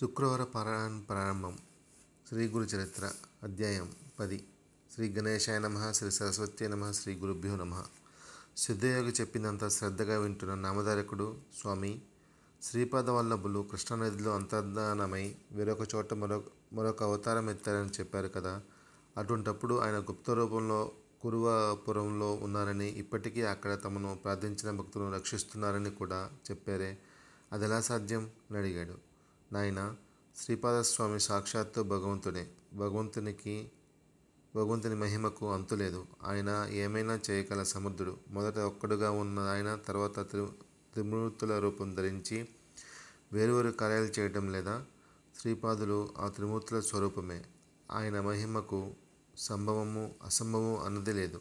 శుక్రవార పారాయణ ప్రారంభం శ్రీ గురు చరిత్ర అధ్యాయం పది శ్రీ గణేశాయ నమ శ్రీ సరస్వతి నమ శ్రీ గురుభ్యో నమ సిద్ధయోగి చెప్పినంత శ్రద్ధగా వింటున్న నామధారకుడు స్వామి శ్రీపాద వల్లభులు కృష్ణానదిలో అంతర్ధానమై వేరొక చోట మరొక మరొక అవతారం ఎత్తారని చెప్పారు కదా అటువంటప్పుడు ఆయన గుప్త రూపంలో కురువాపురంలో ఉన్నారని ఇప్పటికీ అక్కడ తమను ప్రార్థించిన భక్తులను రక్షిస్తున్నారని కూడా చెప్పారే అది ఎలా సాధ్యం అని అడిగాడు నాయన శ్రీపాదస్వామి సాక్షాత్తు భగవంతుడే భగవంతునికి భగవంతుని మహిమకు అంతులేదు ఆయన ఏమైనా చేయగల సమర్థుడు మొదట ఒక్కడుగా ఉన్న ఆయన తర్వాత త్రి త్రిమూర్తుల రూపం ధరించి వేరువేరు కార్యాలు చేయటం లేదా శ్రీపాదులు ఆ త్రిమూర్తుల స్వరూపమే ఆయన మహిమకు సంభవము అసంభవము అన్నది లేదు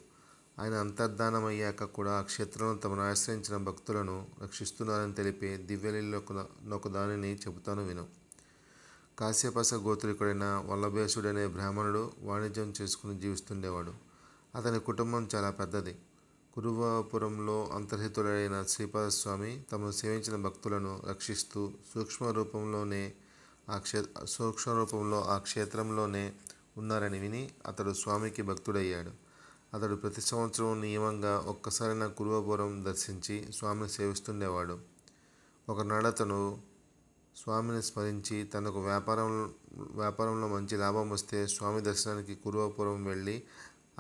ఆయన అంతర్ధానమయ్యాక కూడా ఆ క్షేత్రంలో తమను ఆశ్రయించిన భక్తులను రక్షిస్తున్నారని తెలిపే దివ్యలీలలో దానిని చెబుతాను విను కాశ్యపస గోత్రికుడైన వల్లభేశుడు అనే బ్రాహ్మణుడు వాణిజ్యం చేసుకుని జీవిస్తుండేవాడు అతని కుటుంబం చాలా పెద్దది కురువాపురంలో అంతర్హితుడైన శ్రీపాదస్వామి తమను సేవించిన భక్తులను రక్షిస్తూ సూక్ష్మ రూపంలోనే ఆ క్షే సూక్ష్మ రూపంలో ఆ క్షేత్రంలోనే ఉన్నారని విని అతడు స్వామికి భక్తుడయ్యాడు అతడు ప్రతి సంవత్సరం నియమంగా ఒక్కసారైనా కురువపురం దర్శించి స్వామిని సేవిస్తుండేవాడు అతను స్వామిని స్మరించి తనకు వ్యాపారం వ్యాపారంలో మంచి లాభం వస్తే స్వామి దర్శనానికి కురువపురం వెళ్ళి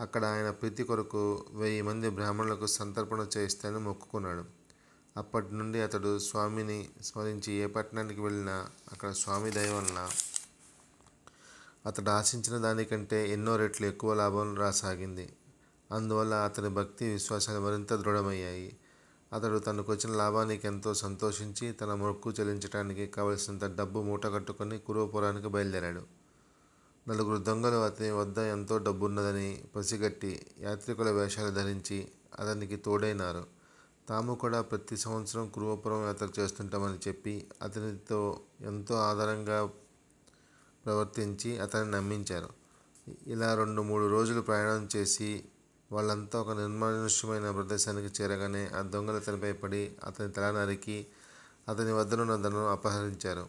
అక్కడ ఆయన ప్రీతి కొరకు వెయ్యి మంది బ్రాహ్మణులకు సంతర్పణ చేయిస్తానని మొక్కుకున్నాడు అప్పటి నుండి అతడు స్వామిని స్మరించి ఏ పట్టణానికి వెళ్ళినా అక్కడ స్వామి దయ వలన అతడు ఆశించిన దానికంటే ఎన్నో రెట్లు ఎక్కువ లాభం రాసాగింది అందువల్ల అతని భక్తి విశ్వాసాలు మరింత దృఢమయ్యాయి అతడు తనకు వచ్చిన లాభానికి ఎంతో సంతోషించి తన మొక్కు చెల్లించడానికి కావలసినంత డబ్బు మూట కట్టుకొని కురువపురానికి బయలుదేరాడు నలుగురు దొంగలు అతని వద్ద ఎంతో డబ్బున్నదని పసిగట్టి యాత్రికుల వేషాలు ధరించి అతనికి తోడైనారు తాము కూడా ప్రతి సంవత్సరం కురువపురం యాత్ర చేస్తుంటామని చెప్పి అతనితో ఎంతో ఆధారంగా ప్రవర్తించి అతన్ని నమ్మించారు ఇలా రెండు మూడు రోజులు ప్రయాణం చేసి వాళ్ళంతా ఒక నిర్మానుష్యమైన ప్రదేశానికి చేరగానే ఆ దొంగలు తనపై పడి అతని తల నరికి అతని వద్దనున్న ధనను అపహరించారు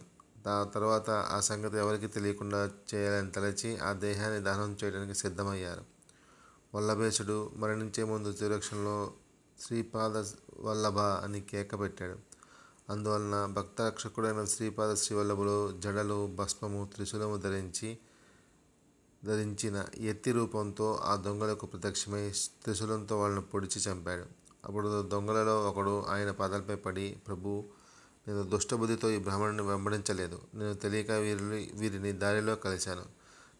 ఆ తర్వాత ఆ సంగతి ఎవరికి తెలియకుండా చేయాలని తలచి ఆ దేహాన్ని దహనం చేయడానికి సిద్ధమయ్యారు వల్లభేశుడు మరణించే ముందు తిరురక్షణలో శ్రీపాద వల్లభ అని కేక పెట్టాడు అందువలన భక్తరక్షకుడైన శ్రీపాద శ్రీవల్లభులు జడలు భస్మము త్రిశూలము ధరించి ధరించిన ఎత్తి రూపంతో ఆ దొంగలకు ప్రత్యక్షమై త్రిశూలంతో వాళ్ళను పొడిచి చంపాడు అప్పుడు దొంగలలో ఒకడు ఆయన పాదాలపై పడి ప్రభు నేను దుష్టబుద్ధితో ఈ బ్రాహ్మణుని వెంబడించలేదు నేను తెలియక వీరిని వీరిని దారిలో కలిశాను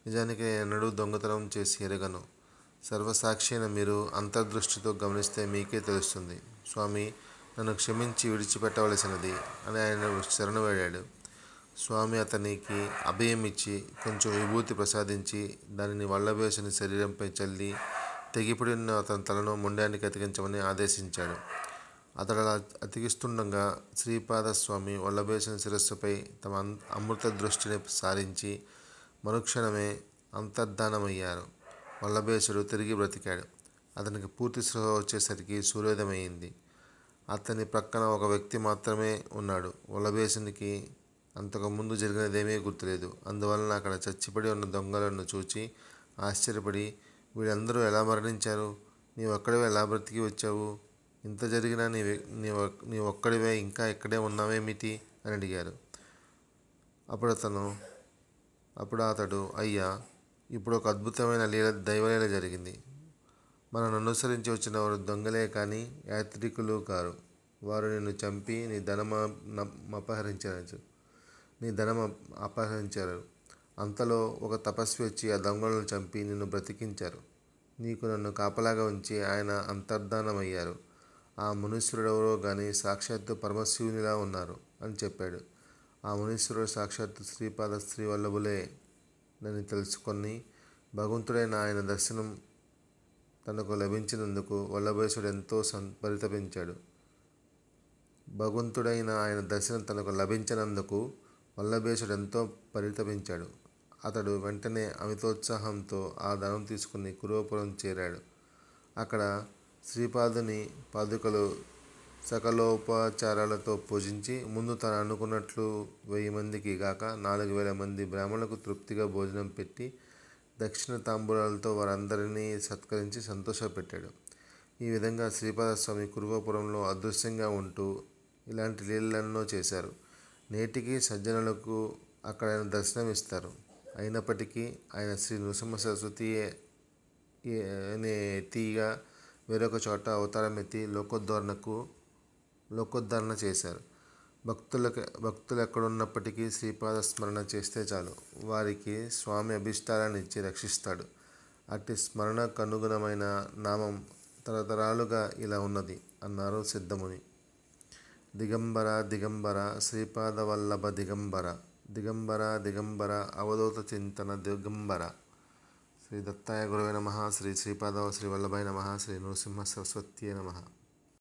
నిజానికి నేను ఎన్నడూ దొంగతనం చేసి ఎరగను సర్వసాక్షిని మీరు అంతర్దృష్టితో గమనిస్తే మీకే తెలుస్తుంది స్వామి నన్ను క్షమించి విడిచిపెట్టవలసినది అని ఆయన శరణు వేడాడు స్వామి అతనికి అభయం ఇచ్చి కొంచెం విభూతి ప్రసాదించి దానిని వల్లభేషుని శరీరంపై చల్లి తెగిపడిన అతని తలను ముండానికి అతికించమని ఆదేశించాడు అతడు అలా అతికిస్తుండగా శ్రీపాదస్వామి వల్లభేషుని శిరస్సుపై తమ అమృత దృష్టిని సారించి మరుక్షణమే అంతర్ధానమయ్యారు వల్లభేషుడు తిరిగి బ్రతికాడు అతనికి పూర్తి స్పృహ వచ్చేసరికి సూర్యోదయమైంది అతని ప్రక్కన ఒక వ్యక్తి మాత్రమే ఉన్నాడు వల్లభేషునికి అంతకుముందు జరిగినదేమీ గుర్తులేదు అందువలన అక్కడ చచ్చిపడి ఉన్న దొంగలను చూచి ఆశ్చర్యపడి వీళ్ళందరూ ఎలా మరణించారు ఒక్కడివే ఎలా బ్రతికి వచ్చావు ఇంత జరిగినా నీ నీ ఒక్కడివే ఇంకా ఇక్కడే ఉన్నావేమిటి అని అడిగారు అప్పుడు అతను అప్పుడు అతడు అయ్యా ఇప్పుడు ఒక అద్భుతమైన లీల దైవలీల జరిగింది మనను అనుసరించి వచ్చిన వారు దొంగలే కానీ యాత్రికులు కారు వారు నిన్ను చంపి నీ ధనమ అపహరించవచ్చు నీ ధనం అపహరించారు అంతలో ఒక తపస్వి వచ్చి ఆ దొంగలను చంపి నిన్ను బ్రతికించారు నీకు నన్ను కాపలాగా ఉంచి ఆయన అంతర్ధానమయ్యారు ఆ మునీశ్వరుడెవరో కానీ సాక్షాత్తు పరమశివునిలా ఉన్నారు అని చెప్పాడు ఆ మునీశ్వరుడు సాక్షాత్తు శ్రీపాద శ్రీ వల్లభులే నన్ను తెలుసుకొని భగవంతుడైన ఆయన దర్శనం తనకు లభించినందుకు వల్లభేశ్వరుడు ఎంతో సం పరితపించాడు భగవంతుడైన ఆయన దర్శనం తనకు లభించినందుకు వల్లభేషుడు ఎంతో పరితపించాడు అతడు వెంటనే అమితోత్సాహంతో ఆ ధనం తీసుకుని కురువపురం చేరాడు అక్కడ శ్రీపాదుని పాదుకలు సకలోపచారాలతో పూజించి ముందు తను అనుకున్నట్లు వెయ్యి మందికి గాక నాలుగు వేల మంది బ్రాహ్మణులకు తృప్తిగా భోజనం పెట్టి దక్షిణ తాంబూలాలతో వారందరినీ సత్కరించి సంతోషపెట్టాడు ఈ విధంగా శ్రీపాదస్వామి కురువపురంలో అదృశ్యంగా ఉంటూ ఇలాంటి లీలలను చేశారు నేటికి సజ్జనులకు అక్కడ ఆయన దర్శనం ఇస్తారు అయినప్పటికీ ఆయన శ్రీ నృసింహ సరస్వతి అనే తీగ వేరొక చోట అవతారం ఎత్తి లోకోద్ధరణకు లోకోద్ధరణ చేశారు భక్తులకు భక్తులు ఎక్కడున్నప్పటికీ శ్రీపాద స్మరణ చేస్తే చాలు వారికి స్వామి అభిష్టారాన్ని ఇచ్చి రక్షిస్తాడు అట్టి స్మరణకు అనుగుణమైన నామం తరతరాలుగా ఇలా ఉన్నది అన్నారు సిద్ధముని ದಿಗಂಬರ ದಿಗಂಬರ ಶ್ರೀಪಾದವಲ್ಲಭ ದಿಗಂಬರ ದಿಗಂಬರ ದಿಗಂಬರ ಅವಧೂತ ಚಿಂತನ ದಿಗಂಬರ ಶ್ರೀ ದತ್ತಾಯ ಗುರುವೇ ನಮಃ ಶ್ರೀ ಶ್ರೀಪಾದ ಶ್ರೀ ವಲ್ಲಭಾಯ ನಮಃ ಶ್ರೀ ನೃಸಿಂಹ ಸರಸ್ವತಿಯೇ ನಮಃ